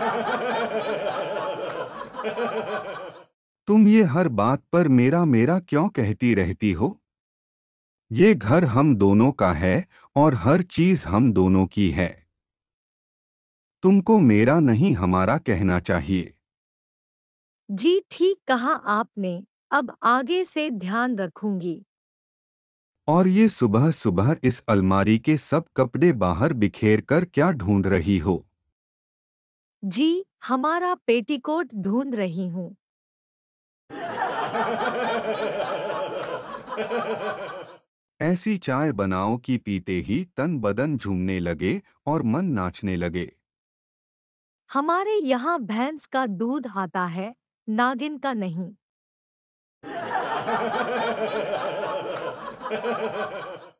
तुम ये हर बात पर मेरा मेरा क्यों कहती रहती हो ये घर हम दोनों का है और हर चीज हम दोनों की है तुमको मेरा नहीं हमारा कहना चाहिए जी ठीक कहा आपने अब आगे से ध्यान रखूंगी और ये सुबह सुबह इस अलमारी के सब कपड़े बाहर बिखेर कर क्या ढूंढ रही हो जी हमारा पेटीकोट ढूंढ रही हूँ ऐसी चाय बनाओ कि पीते ही तन बदन झूमने लगे और मन नाचने लगे हमारे यहाँ भैंस का दूध आता है नागिन का नहीं